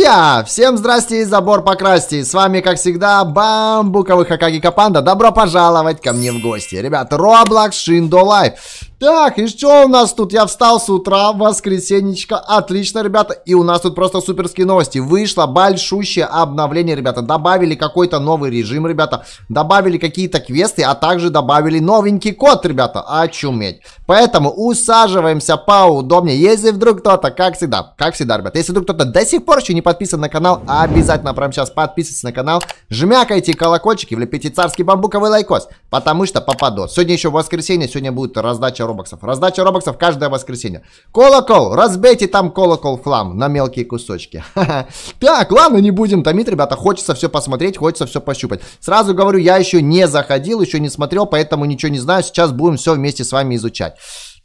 Друзья, всем здрасте и забор покрасьте. С вами, как всегда, бамбуковый а Хакаги Капанда. Добро пожаловать ко мне в гости. Ребят, Roblox Shindo Life. Так, и что у нас тут? Я встал с утра, воскресенечко. Отлично, ребята. И у нас тут просто суперские новости. Вышло большущее обновление, ребята. Добавили какой-то новый режим, ребята. Добавили какие-то квесты, а также добавили новенький код, ребята. Очуметь. Поэтому усаживаемся поудобнее. Если вдруг кто-то, как всегда, как всегда, ребят, если вдруг кто-то до сих пор еще не подписан на канал, обязательно прямо сейчас подписывайтесь на канал, жмякайте колокольчики и влепите царский бамбуковый лайкос, потому что попаду. Сегодня еще воскресенье, сегодня будет раздача робоксов. Раздача робоксов каждое воскресенье. Колокол, разбейте там колокол флам на мелкие кусочки. Так, ладно, не будем томить, ребята, хочется все посмотреть, хочется все пощупать. Сразу говорю, я еще не заходил, еще не смотрел, поэтому ничего не знаю, сейчас будем все вместе с вами изучать.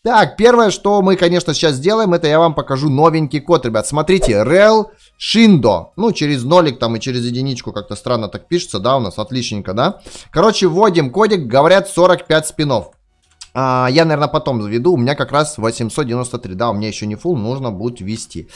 Так, первое, что мы, конечно, сейчас сделаем, это я вам покажу новенький код, ребят. Смотрите, rel shindo. Ну, через нолик там и через единичку как-то странно так пишется, да, у нас отличненько, да. Короче, вводим кодик, говорят 45 спинов. А, я, наверное, потом заведу. У меня как раз 893. Да, у меня еще не фул, нужно будет ввести.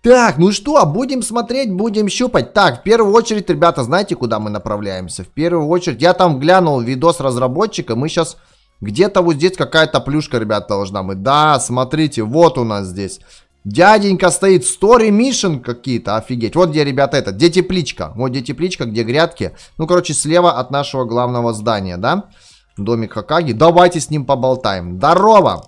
Так, ну что, будем смотреть, будем щупать. Так, в первую очередь, ребята, знаете, куда мы направляемся? В первую очередь, я там глянул видос разработчика. Мы сейчас где-то вот здесь какая-то плюшка, ребят, должна быть. Да, смотрите, вот у нас здесь. Дяденька стоит, стори мишен какие-то, офигеть. Вот где, ребята, это, где тепличка. Вот где тепличка, где грядки. Ну, короче, слева от нашего главного здания, да? Домик Хакаги. Давайте с ним поболтаем. Здорово!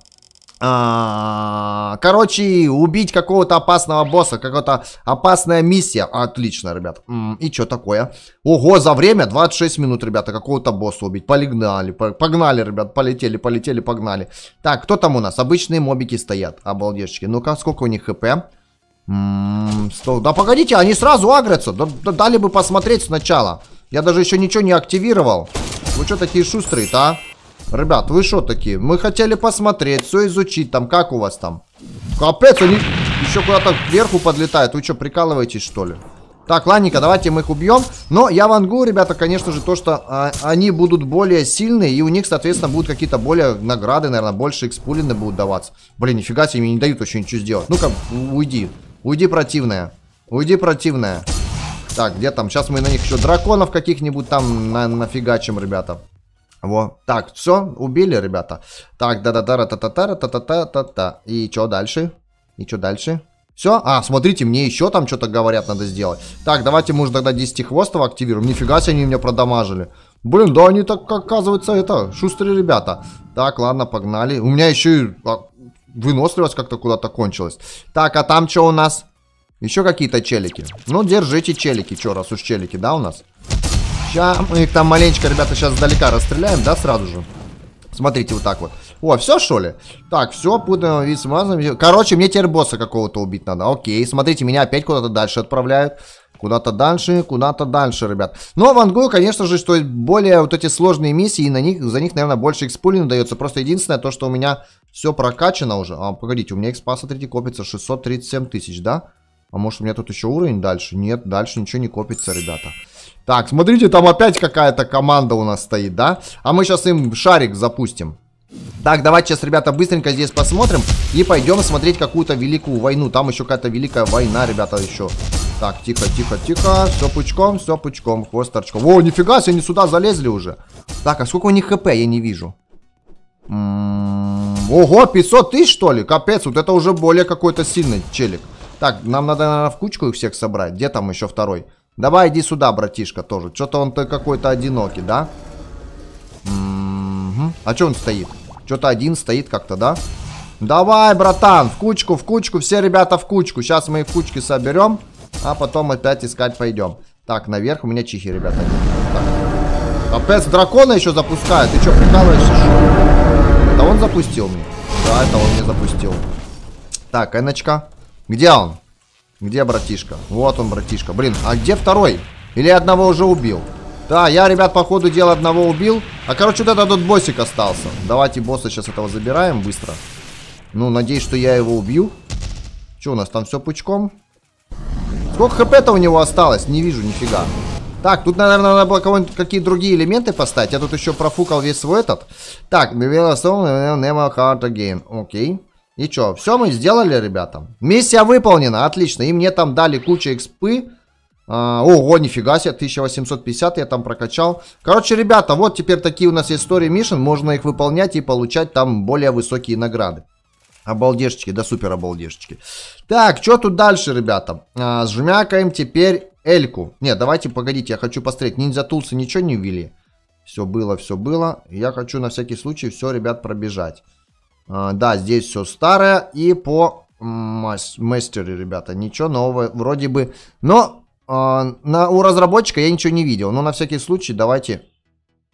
А, короче, убить какого-то опасного босса, какая-то опасная миссия. Отлично, ребят. И что такое? Ого, за время 26 минут, ребята, какого-то босса убить. Полегнали, погнали, ребят, полетели, полетели, погнали. Так, кто там у нас? Обычные мобики стоят, обалдежечки. Ну-ка, сколько у них хп? 100. Да погодите, они сразу агрятся. дали бы посмотреть сначала. Я даже еще ничего не активировал. Вы ну, что такие шустрые-то, а? Ребят, вы что такие? Мы хотели посмотреть, все изучить там, как у вас там. Капец, они еще куда-то вверху подлетают. Вы что, прикалываетесь, что ли? Так, ладненько, давайте мы их убьем. Но я вангу, ребята, конечно же, то, что а, они будут более сильные, и у них, соответственно, будут какие-то более награды, наверное, больше экспулины будут даваться. Блин, нифига себе, мне не дают вообще ничего сделать. Ну-ка, уйди. Уйди, противная. Уйди, противная. Так, где там? Сейчас мы на них еще драконов каких-нибудь там на нафигачим, ребята. Во. Так, все, убили, ребята. Так, да да да та та та та та та та та И что дальше? И что дальше? Все? А, смотрите, мне еще там что-то говорят, надо сделать. Так, давайте мы уже тогда 10 хвостов активируем. Нифига себе, они меня продамажили. Блин, да они так, оказывается, это, шустрые ребята. Так, ладно, погнали. У меня еще и а, выносливость как-то куда-то кончилась. Так, а там что у нас? Еще какие-то челики. Ну, держите челики, что, раз уж челики, да, у нас? Сейчас мы их там маленечко, ребята, сейчас далека расстреляем, да, сразу же. Смотрите, вот так вот. О, все, что ли? Так, все, путаем вид смазан. Короче, мне теперь босса какого-то убить надо. Окей, смотрите, меня опять куда-то дальше отправляют. Куда-то дальше, куда-то дальше, ребят. Но Ван Гогу, конечно же, что более вот эти сложные миссии, и на них, за них, наверное, больше экспулин дается. Просто единственное то, что у меня все прокачано уже. А, погодите, у меня экспа, смотрите, копится 637 тысяч, да? А может у меня тут еще уровень дальше? Нет, дальше ничего не копится, ребята. Так, смотрите, там опять какая-то команда у нас стоит, да? А мы сейчас им шарик запустим. Так, давайте сейчас, ребята, быстренько здесь посмотрим и пойдем смотреть какую-то великую войну. Там еще какая-то великая война, ребята, еще. Так, тихо, тихо, тихо. Все пучком, все пучком, хвост торчком. О, нифига себе, они сюда залезли уже. Так, а сколько у них хп, я не вижу. М -м -м, ого, 500 тысяч, что ли? Капец, вот это уже более какой-то сильный челик. Так, нам надо, наверное, в кучку их всех собрать. Где там еще второй? Давай, иди сюда, братишка, тоже. Что-то он какой-то одинокий, да? Угу. А что он стоит? Что-то один стоит как-то, да? Давай, братан, в кучку, в кучку, все ребята в кучку. Сейчас мы их в кучке соберем, а потом опять искать пойдем. Так, наверх у меня чихи, ребята. Так. Опять дракона еще запускает? Ты что, прикалываешься? Что? Это он запустил мне? Да, это он мне запустил. Так, Эночка. Где он? Где братишка? Вот он, братишка. Блин, а где второй? Или одного уже убил? Да, я, ребят, по ходу дела одного убил. А, короче, вот этот вот боссик остался. Давайте босса сейчас этого забираем быстро. Ну, надеюсь, что я его убью. Что у нас там все пучком? Сколько хп-то у него осталось? Не вижу, нифига. Так, тут, наверное, надо было какие-то другие элементы поставить. Я тут еще профукал весь свой этот. Так, Never Heart Again. Окей. И что, все мы сделали, ребята? Миссия выполнена, отлично. И мне там дали кучу экспы. А, ого, нифига себе, 1850 я там прокачал. Короче, ребята, вот теперь такие у нас истории мишен. Можно их выполнять и получать там более высокие награды. Обалдешечки, да супер обалдешечки. Так, что тут дальше, ребята? А, сжмякаем теперь Эльку. Не, давайте, погодите, я хочу посмотреть. Ниндзя Тулсы ничего не ввели? Все было, все было. Я хочу на всякий случай все, ребят, пробежать. А, да, здесь все старое. И по мастере, ребята, ничего нового вроде бы. Но а, на, у разработчика я ничего не видел. Но на всякий случай давайте...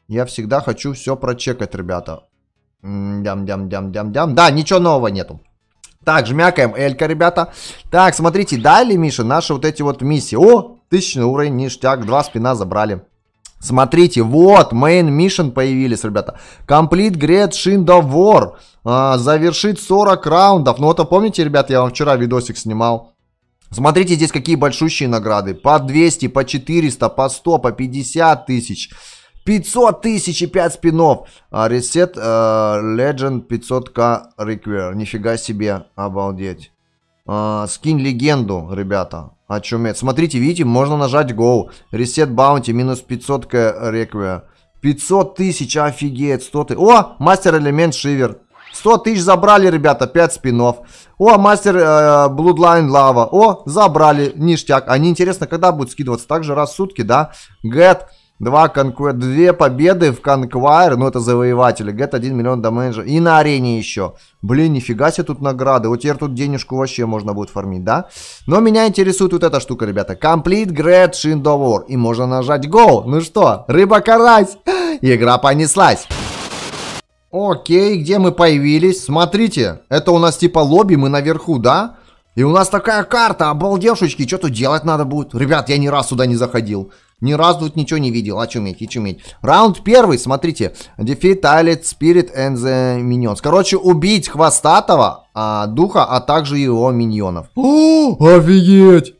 Я всегда хочу все прочекать, ребята. Дям-дям-дям-дям-дям. Да, ничего нового нету. Так, жмякаем Элька, ребята. Так, смотрите, дали, Миша, наши вот эти вот миссии. О, тысячный уровень, ништяк, два спина забрали. Смотрите, вот, Main Mission появились, ребята. Complete Great Shindo War. А, завершить 40 раундов. Ну, это помните, ребят, я вам вчера видосик снимал. Смотрите, здесь какие большущие награды. По 200, по 400, по 100, по 50 тысяч. 500 тысяч и 5 спинов. А, reset uh, Legend 500 k Require. Нифига себе, обалдеть. А, скинь легенду, ребята. Очуметь. Смотрите, видите, можно нажать Go. Reset Bounty, минус 500 к э, реквия. 500 тысяч, офигеть, 100 тысяч. О, мастер элемент шивер. 100 тысяч забрали, ребята, 5 спинов. О, мастер э, Bloodline Lava. О, забрали, ништяк. Они, а интересно, когда будут скидываться? Также раз в сутки, да? Get Два конку... Две победы в Конквайр, ну это завоеватели, get 1 миллион доменджа. И на арене еще. Блин, нифига себе тут награды. Вот теперь тут денежку вообще можно будет фармить, да? Но меня интересует вот эта штука, ребята. Complete Great Shindo War. И можно нажать Go. Ну что, рыба-карась. Игра понеслась. Окей, где мы появились? Смотрите, это у нас типа лобби, мы наверху, да? И у нас такая карта, обалдевшечки, что тут делать надо будет? Ребят, я ни раз сюда не заходил. Ни разу тут ничего не видел. Очуметь, а очуметь. Раунд первый, смотрите. Defeat Allied Spirit and the Minions. Короче, убить хвостатого а, духа, а также его миньонов. О, офигеть!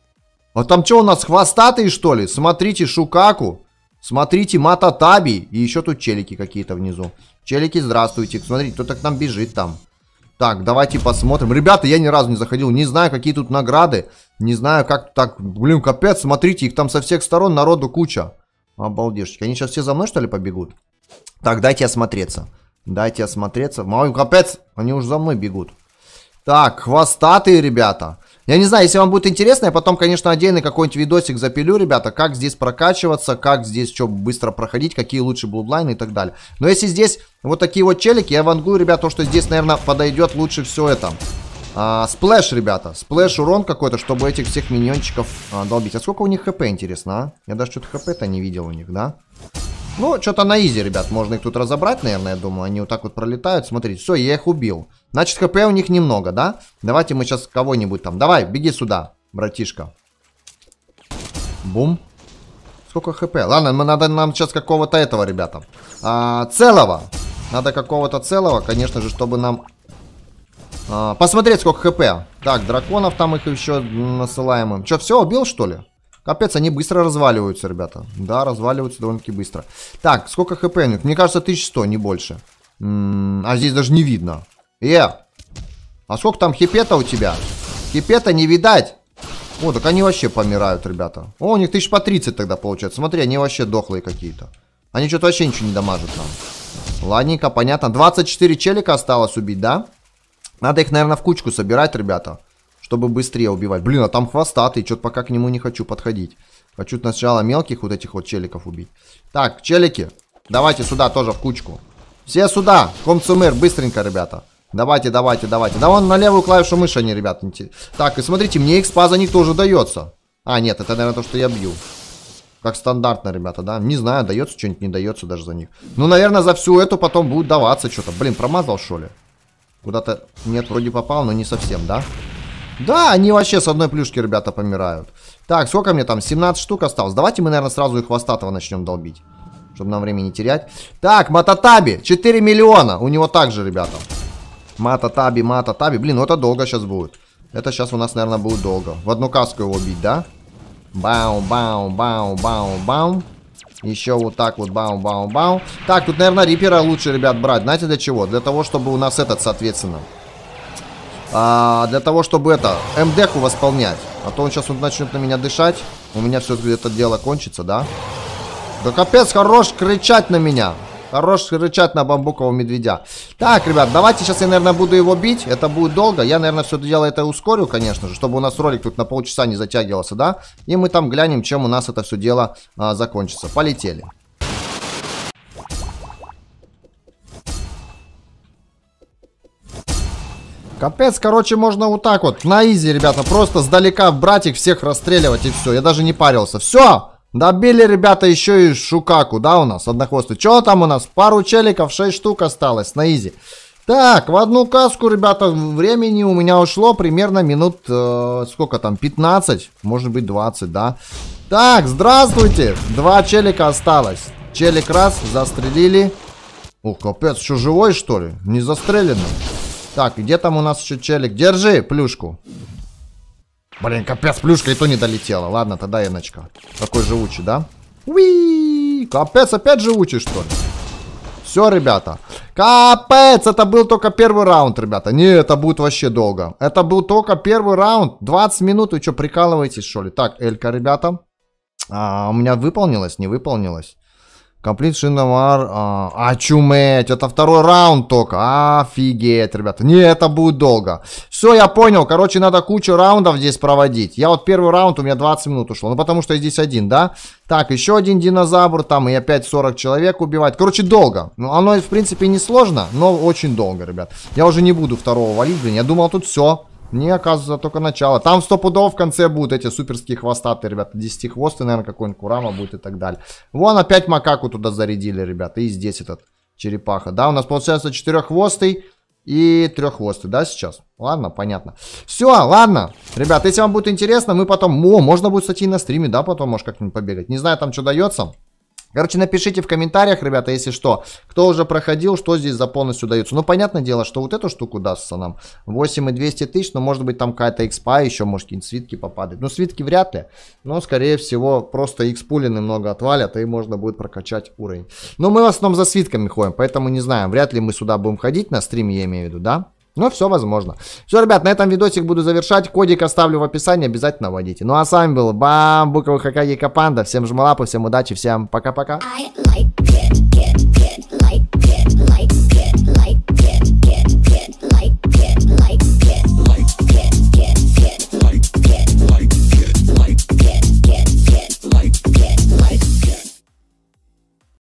А там что у нас, хвостатые что ли? Смотрите, Шукаку. Смотрите, мататаби И еще тут челики какие-то внизу. Челики, здравствуйте. Смотрите, кто-то к нам бежит там. Так, давайте посмотрим. Ребята, я ни разу не заходил. Не знаю, какие тут награды. Не знаю, как так. Блин, капец, смотрите, их там со всех сторон народу куча. Обалдешечки. Они сейчас все за мной, что ли, побегут? Так, дайте осмотреться. Дайте осмотреться. Мой капец, они уже за мной бегут. Так, хвостатые ребята. Я не знаю, если вам будет интересно, я потом, конечно, отдельный какой-нибудь видосик запилю, ребята, как здесь прокачиваться, как здесь что быстро проходить, какие лучше блудлайны и так далее. Но если здесь вот такие вот челики, я вангую, ребята, то, что здесь, наверное, подойдет лучше все это. А, сплэш, ребята. Сплэш урон какой-то, чтобы этих всех миньончиков а, долбить. А сколько у них хп, интересно, а? Я даже что-то хп-то не видел у них, да? Ну, что-то на изи, ребят. Можно их тут разобрать, наверное, я думаю. Они вот так вот пролетают. Смотрите, все, я их убил. Значит, хп у них немного, да? Давайте мы сейчас кого-нибудь там... Давай, беги сюда, братишка. Бум. Сколько хп? Ладно, мы, надо нам сейчас какого-то этого, ребята. А, целого. Надо какого-то целого, конечно же, чтобы нам... А, посмотреть, сколько хп. Так, драконов там их еще насылаем им. Что, все, убил, что ли? Капец, они быстро разваливаются, ребята. Да, разваливаются довольно-таки быстро. Так, сколько хп у них? Мне кажется, 1100, не больше. М -м а здесь даже не видно. Э! А сколько там хипета у тебя? Хипета не видать! О, так они вообще помирают, ребята. О, у них тысяч по 30 тогда получается. Смотри, они вообще дохлые какие-то. Они что-то вообще ничего не дамажат нам. Ладненько, понятно. 24 челика осталось убить, да? Надо их, наверное, в кучку собирать, ребята. Ребята чтобы быстрее убивать. Блин, а там хвостатый, что-то пока к нему не хочу подходить. Хочу сначала мелких вот этих вот челиков убить. Так, челики, давайте сюда тоже в кучку. Все сюда, комцумер, быстренько, ребята. Давайте, давайте, давайте. Да вон на левую клавишу мыши они, ребят. Так, и смотрите, мне их спаза, них тоже дается. А, нет, это, наверное, то, что я бью. Как стандартно, ребята, да? Не знаю, дается что-нибудь, не дается даже за них. Ну, наверное, за всю эту потом будет даваться что-то. Блин, промазал, что ли? Куда-то... Нет, вроде попал, но не совсем, Да. Да, они вообще с одной плюшки, ребята, помирают. Так, сколько мне там? 17 штук осталось. Давайте мы, наверное, сразу и хвостатого начнем долбить. Чтобы нам времени терять. Так, Мататаби. 4 миллиона. У него также, ребята. Мататаби, Мататаби. Блин, ну это долго сейчас будет. Это сейчас у нас, наверное, будет долго. В одну каску его бить, да? Баум, баум, баум, баум, баум. Еще вот так вот, баум, баум, баум. Так, тут, наверное, Рипера лучше, ребят, брать. Знаете, для чего? Для того, чтобы у нас этот, соответственно а, для того, чтобы это, МДХу восполнять. А то он сейчас вот начнет на меня дышать. У меня все это дело кончится, да? Да капец, хорош кричать на меня. Хорош рычать на бамбукового медведя. Так, ребят, давайте сейчас я, наверное, буду его бить. Это будет долго. Я, наверное, все это дело это ускорю, конечно же, чтобы у нас ролик тут на полчаса не затягивался, да? И мы там глянем, чем у нас это все дело а, закончится. Полетели. Капец, короче, можно вот так вот. На изи, ребята, просто сдалека брать их всех расстреливать и все. Я даже не парился. Все! Добили, ребята, еще и Шукаку, да, у нас, однохвостый. Че там у нас? Пару челиков, 6 штук осталось на изи. Так, в одну каску, ребята, времени у меня ушло примерно минут, э, сколько там, 15, может быть 20, да. Так, здравствуйте, два челика осталось. Челик раз, застрелили. Ух, капец, что, живой что ли? Не застреленный. Так, где там у нас еще челик? Держи плюшку. Блин, капец, плюшка и то не долетела. Ладно, тогда Яночка. Такой живучий, да? Уи! Капец, опять живучий, что ли? Все, ребята. Капец, это был только первый раунд, ребята. Не, это будет вообще долго. Это был только первый раунд. 20 минут, вы что, прикалываетесь, что ли? Так, Элька, ребята. А, у меня выполнилось, не выполнилось. Комплит Шиномар. А, чуметь? Это второй раунд только. Офигеть, ребята. Не, это будет долго. Все, я понял. Короче, надо кучу раундов здесь проводить. Я вот первый раунд, у меня 20 минут ушло. Ну, потому что я здесь один, да? Так, еще один динозавр там. И опять 40 человек убивать. Короче, долго. Ну, оно, в принципе, не сложно, но очень долго, ребят. Я уже не буду второго валить, блин. Я думал, тут все. Не, оказывается, только начало. Там сто пудов в конце будут эти суперские хвостатые, ребята. Десятихвостый, наверное, какой-нибудь Курама будет и так далее. Вон опять макаку туда зарядили, ребята. И здесь этот черепаха. Да, у нас получается четыреххвостый и треххвостый, да, сейчас? Ладно, понятно. Все, ладно. Ребят, если вам будет интересно, мы потом... О, можно будет, кстати, и на стриме, да, потом, может, как-нибудь побегать. Не знаю, там что дается. Короче, напишите в комментариях, ребята, если что, кто уже проходил, что здесь за полностью дается. Ну, понятное дело, что вот эту штуку дастся нам 8 и 200 тысяч, но может быть там какая-то экспа еще, может какие-нибудь свитки попадают. Ну, свитки вряд ли, но скорее всего просто экспули немного отвалят и можно будет прокачать уровень. Но мы в основном за свитками ходим, поэтому не знаем, вряд ли мы сюда будем ходить на стриме, я имею в виду, да? Но ну, все возможно. Все, ребят, на этом видосик буду завершать. Кодик оставлю в описании, обязательно вводите. Ну а с вами был Бамбуковый Хакаги Капанда. Всем жмалапы, всем удачи, всем пока-пока.